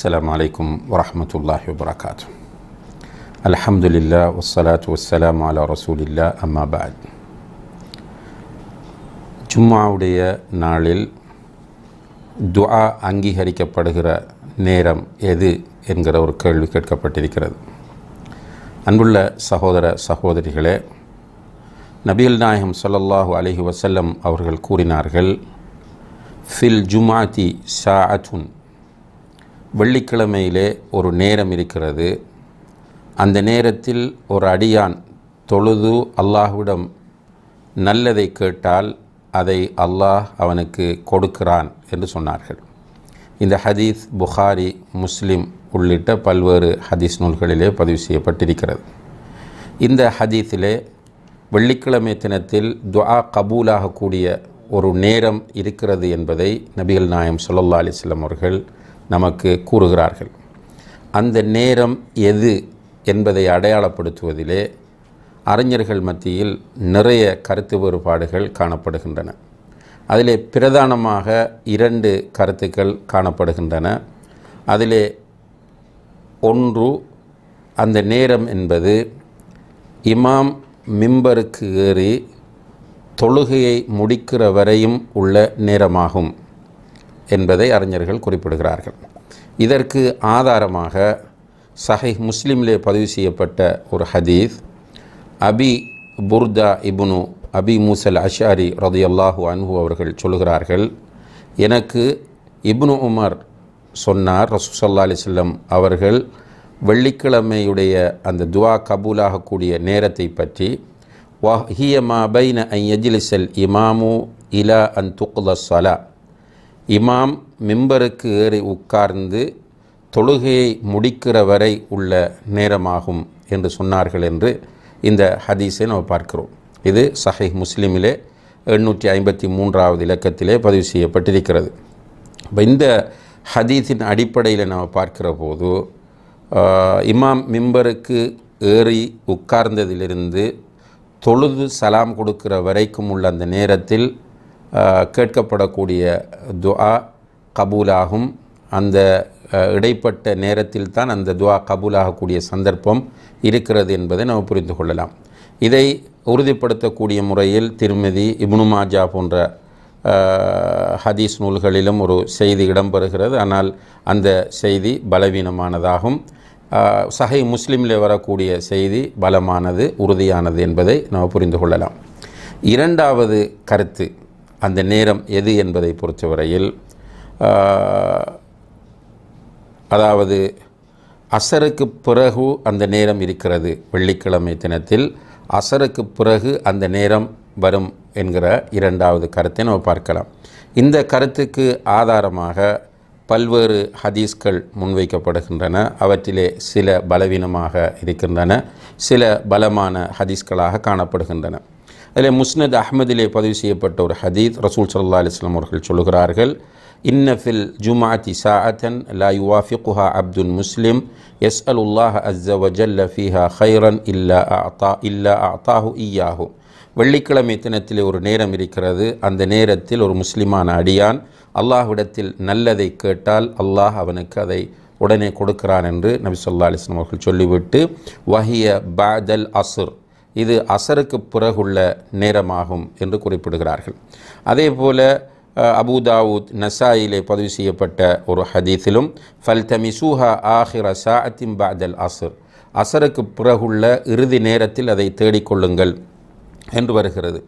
السلام عليكم ورحمة الله وبركاته الحمد لله والصلاة والسلام على رسول الله أما بعد ஜும்மாவுடைய நாளில் துஆ அங்கீகரிக்கப்படுகிற நேரம் எது என்கிற ஒரு கேள்வி கேட்கப்பட்டிருக்கிறது அன்புள்ள சகோதர சகோதரிகளே நபிகள் நாயகம் சொல்லல்லாஹு அலஹி வசல்லம் அவர்கள் கூறினார்கள் ஃபில் ஜுமாதி ஷா அத்துன் வெள்ளிக்கிழமையிலே ஒரு நேரம் இருக்கிறது அந்த நேரத்தில் ஒரு அடியான் தொழுது அல்லாஹ்விடம் நல்லதை கேட்டால் அதை அல்லாஹ் அவனுக்கு கொடுக்கிறான் என்று சொன்னார்கள் இந்த ஹதீஸ் புகாரி முஸ்லிம் உள்ளிட்ட பல்வேறு ஹதீஸ் நூல்களிலே பதிவு செய்யப்பட்டிருக்கிறது இந்த ஹதீஸிலே வெள்ளிக்கிழமை தினத்தில் துஆ கபூலாகக்கூடிய ஒரு நேரம் இருக்கிறது என்பதை நபிகள் நாயம் சொல்லல்லா அலிஸ்லாம் அவர்கள் நமக்கு கூறுகிறார்கள் அந்த நேரம் எது என்பதை அடையாளப்படுத்துவதிலே அறிஞர்கள் மத்தியில் நிறைய கருத்து வேறுபாடுகள் காணப்படுகின்றன அதிலே பிரதானமாக இரண்டு கருத்துக்கள் காணப்படுகின்றன அதிலே ஒன்று அந்த நேரம் என்பது இமாம் மிம்பருக்கு ஏறி தொழுகையை முடிக்கிற வரையும் உள்ள நேரமாகும் என்பதை அறிஞர்கள் குறிப்பிடுகிறார்கள் இதற்கு ஆதாரமாக சஹை முஸ்லீமிலே பதிவு செய்யப்பட்ட ஒரு ஹதீஸ் அபி புர்தா இபுனு அபி மூசல் அஷாரி ரதையல்லாஹு அன்பு அவர்கள் சொல்கிறார்கள் எனக்கு இப்னு உமர் சொன்னார் ரசூசல்லா அலிசல்லம் அவர்கள் வெள்ளிக்கிழமையுடைய அந்த துவா கபூலாகக்கூடிய நேரத்தை பற்றி வஹியமா பைன ஐ எஜிலிசல் இமாமு இலா அன் துக்குல இமாம் மிம்பருக்கு ஏறி உட்கார்ந்து தொழுகையை முடிக்கிற வரை உள்ள நேரமாகும் என்று சொன்னார்கள் என்று இந்த ஹதீஸை நம்ம பார்க்கிறோம் இது சஹை முஸ்லீமிலே எண்ணூற்றி ஐம்பத்தி மூன்றாவது இலக்கத்திலே பதிவு செய்யப்பட்டிருக்கிறது இப்போ இந்த ஹதீஸின் அடிப்படையில் நம்ம பார்க்கிற போது இமாம் மிம்பருக்கு ஏறி உட்கார்ந்ததிலிருந்து தொழுது சலாம் கொடுக்கிற வரைக்கும் உள்ள அந்த நேரத்தில் கேட்கப்படக்கூடிய துவா கபூலாகும் அந்த இடைப்பட்ட நேரத்தில் தான் அந்த துவா கபூலாகக்கூடிய சந்தர்ப்பம் இருக்கிறது என்பதை நம்ம புரிந்து கொள்ளலாம் இதை உறுதிப்படுத்தக்கூடிய முறையில் திருமதி இப்னுமாஜா போன்ற ஹதீஸ் நூல்களிலும் ஒரு செய்தி இடம்பெறுகிறது ஆனால் அந்த செய்தி பலவீனமானதாகும் சஹை முஸ்லீமில் வரக்கூடிய செய்தி பலமானது உறுதியானது என்பதை நாம் புரிந்து கொள்ளலாம் இரண்டாவது கருத்து அந்த நேரம் எது என்பதை பொறுத்தவரையில் அதாவது அசருக்கு பிறகு அந்த நேரம் இருக்கிறது வெள்ளிக்கிழமை தினத்தில் அசருக்கு பிறகு அந்த நேரம் வரும் என்கிற இரண்டாவது கருத்தை நம்ம பார்க்கலாம் இந்த கருத்துக்கு ஆதாரமாக பல்வேறு ஹதீஸ்கள் முன்வைக்கப்படுகின்றன அவற்றிலே சில பலவீனமாக இருக்கின்றன சில பலமான ஹதீஸ்களாக காணப்படுகின்றன அதில் முஸ்னத் அஹமதிலே பதிவு செய்யப்பட்ட ஒரு ஹதீத் ரசூல் சல்லா அலிஸ்லாம் அவர்கள் சொல்கிறார்கள் இன்னஃபில் ஜுமாத்தி சாஅத்தன் லா யுவாஃபிகுஹா அப்துல் முஸ்லிம் எஸ் அல் உல்லாஹ் அஸ்ஸவஜல்ல ஃபீஹா ஹைரன் இல்லா அத்தா இல்லா அத்தாஹு ஈயாஹு வெள்ளிக்கிழமை தினத்திலே ஒரு நேரம் இருக்கிறது அந்த நேரத்தில் ஒரு முஸ்லிமான அடியான் அல்லாஹ்விடத்தில் நல்லதை கேட்டால் அல்லாஹ் அவனுக்கு அதை உடனே கொடுக்கிறான் என்று நபி சொல்லா அலிஸ்லாம் அவர்கள் சொல்லிவிட்டு வஹிய பாதல் அசுர் இது அசருக்கு பிறகுள்ள நேரமாகும் என்று குறிப்பிடுகிறார்கள் அதே போல் அபுதாவூத் நசாயிலே பதிவு செய்யப்பட்ட ஒரு ஹதீஸிலும் ஃபல் தமிசூஹா ஆஹிர சாஅத்திம் பாதல் அசர் அசருக்கு பிறகுள்ள இறுதி நேரத்தில் அதை தேடிக்கொள்ளுங்கள் என்று வருகிறது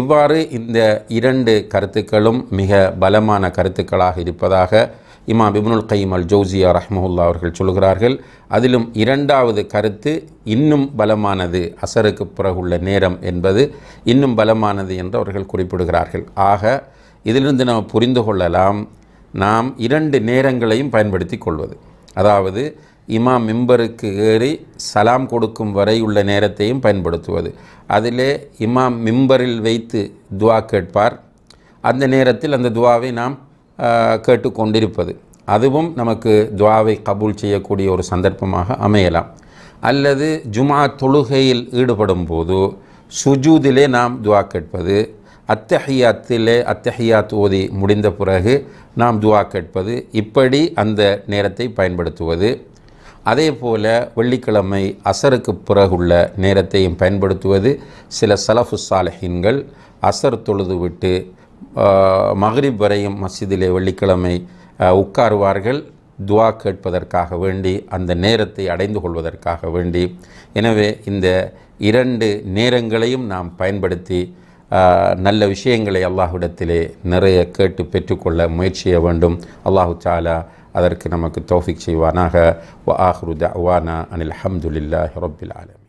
இவ்வாறு இந்த இரண்டு கருத்துக்களும் மிக பலமான கருத்துக்களாக இருப்பதாக இமாம் இப்னுல் கைம் அல் ஜோசியா ரஹ்மஹுல்லா அவர்கள் சொல்கிறார்கள் அதிலும் இரண்டாவது கருத்து இன்னும் பலமானது அசருக்கு பிறகுள்ள நேரம் என்பது இன்னும் பலமானது என்று அவர்கள் குறிப்பிடுகிறார்கள் ஆக இதிலிருந்து நாம் புரிந்து கொள்ளலாம் நாம் இரண்டு நேரங்களையும் பயன்படுத்தி கொள்வது அதாவது இமாம் மிம்பருக்கு ஏறி சலாம் கொடுக்கும் வரை உள்ள நேரத்தையும் பயன்படுத்துவது அதிலே இமாம் மிம்பரில் வைத்து துவா கேட்பார் அந்த நேரத்தில் அந்த துவாவை நாம் கேட்டுக்கொண்டிருப்பது அதுவும் நமக்கு துவாவை கபூல் செய்யக்கூடிய ஒரு சந்தர்ப்பமாக அமையலாம் அல்லது ஜுமா தொழுகையில் ஈடுபடும் போது சுஜூதிலே நாம் துவா கேட்பது அத்தஹியாத்திலே அத்தஹியாத் ஓதி முடிந்த பிறகு நாம் துவா கேட்பது இப்படி அந்த நேரத்தை பயன்படுத்துவது அதே போல் வெள்ளிக்கிழமை அசருக்கு பிறகுள்ள நேரத்தையும் பயன்படுத்துவது சில சலஃபு சாலஹின்கள் அசர் தொழுது விட்டு மகரிப் வரையும் மஸ்ஜிதிலே வெள்ளிக்கிழமை உட்காருவார்கள் துவா கேட்பதற்காக வேண்டி அந்த நேரத்தை அடைந்து கொள்வதற்காக வேண்டி எனவே இந்த இரண்டு நேரங்களையும் நாம் பயன்படுத்தி நல்ல விஷயங்களை அல்லாஹ்விடத்திலே நிறைய கேட்டு பெற்றுக்கொள்ள முயற்சிய வேண்டும் அல்லாஹு சாலா அதற்கு நமக்கு தோஃபிக் செய்வானாக வ ஆஹ்ரு தவானா அனில் அஹமதுல்லா ரொபில் ஆலம்